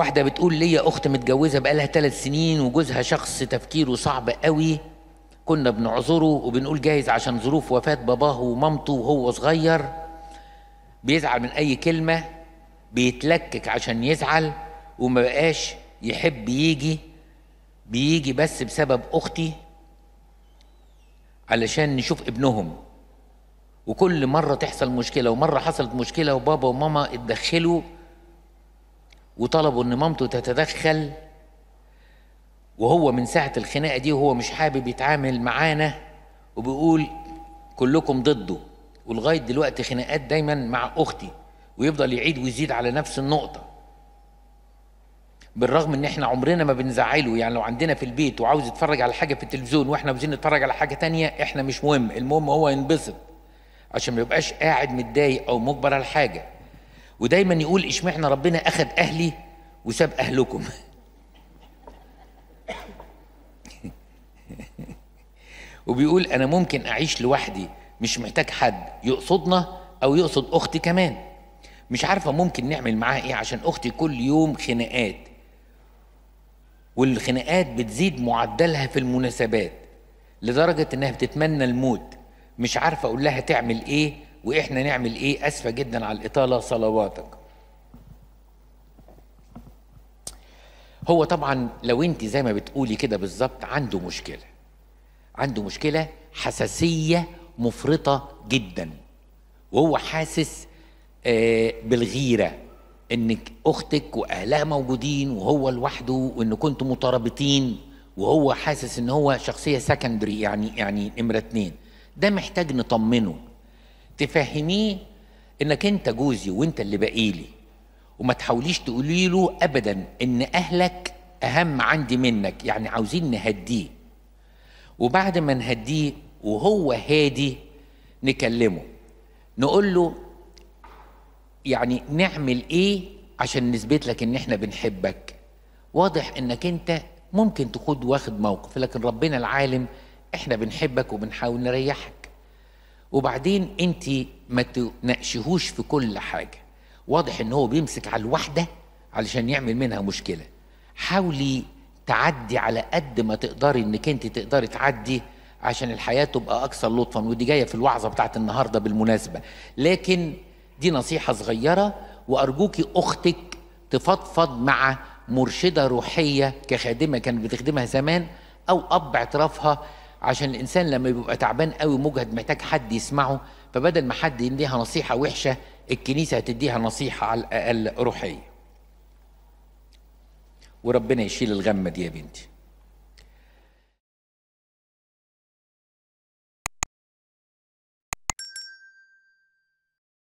واحدة بتقول ليا أخت متجوزة بقالها ثلاث سنين وجوزها شخص تفكيره صعب قوي كنا بنعذره وبنقول جاهز عشان ظروف وفاة باباه ومامته وهو صغير بيزعل من أي كلمة بيتلكك عشان يزعل وما بقاش يحب يجي بيجي بس بسبب أختي علشان نشوف ابنهم وكل مرة تحصل مشكلة ومرة حصلت مشكلة وبابا وماما اتدخلوا وطلبوا ان مامته تتدخل وهو من ساعه الخناقه دي وهو مش حابب يتعامل معانا وبيقول كلكم ضده ولغايه دلوقتي خناقات دايما مع اختي ويفضل يعيد ويزيد على نفس النقطه بالرغم ان احنا عمرنا ما بنزعله يعني لو عندنا في البيت وعاوز يتفرج على حاجه في التلفزيون واحنا عاوزين نتفرج على حاجه تانية احنا مش مهم المهم هو ينبسط عشان ما يبقاش قاعد متضايق او مجبر على حاجه ودايما يقول اشمعنى ربنا اخد اهلي وساب اهلكم وبيقول انا ممكن اعيش لوحدي مش محتاج حد يقصدنا او يقصد اختي كمان مش عارفه ممكن نعمل معاها ايه عشان اختي كل يوم خناقات والخناقات بتزيد معدلها في المناسبات لدرجه انها بتتمنى الموت مش عارفه اقول لها تعمل ايه واحنا نعمل ايه اسفه جدا على الاطاله صلواتك هو طبعا لو انت زي ما بتقولي كده بالظبط عنده مشكله عنده مشكله حساسيه مفرطه جدا وهو حاسس آه، بالغيره انك اختك واهلها موجودين وهو لوحده وان كنتوا مترابطين وهو حاسس ان هو شخصيه سكندري يعني يعني نمره اتنين ده محتاج نطمنه تفهميه انك انت جوزي وانت اللي باقي لي وما تحاوليش تقولي له ابدا ان اهلك اهم عندي منك يعني عاوزين نهديه وبعد ما نهديه وهو هادي نكلمه نقول له يعني نعمل ايه عشان نثبت لك ان احنا بنحبك واضح انك انت ممكن تكون واخد موقف لكن ربنا العالم احنا بنحبك وبنحاول نريحك وبعدين انت ما تناقشيهوش في كل حاجه واضح ان هو بيمسك على الواحده علشان يعمل منها مشكله حاولي تعدي على قد ما تقدري انك انت تقدري تعدي عشان الحياه تبقى اكثر لطفا ودي جايه في الوعظه بتاعت النهارده بالمناسبه لكن دي نصيحه صغيره وارجوكي اختك تفضفض مع مرشده روحيه كخادمه كانت بتخدمها زمان او اب اعترافها عشان الانسان لما بيبقى تعبان قوي مجهد محتاج حد يسمعه فبدل ما حد يديها نصيحه وحشه الكنيسه هتديها نصيحه على الاقل روحيه وربنا يشيل الغمه دي يا بنتي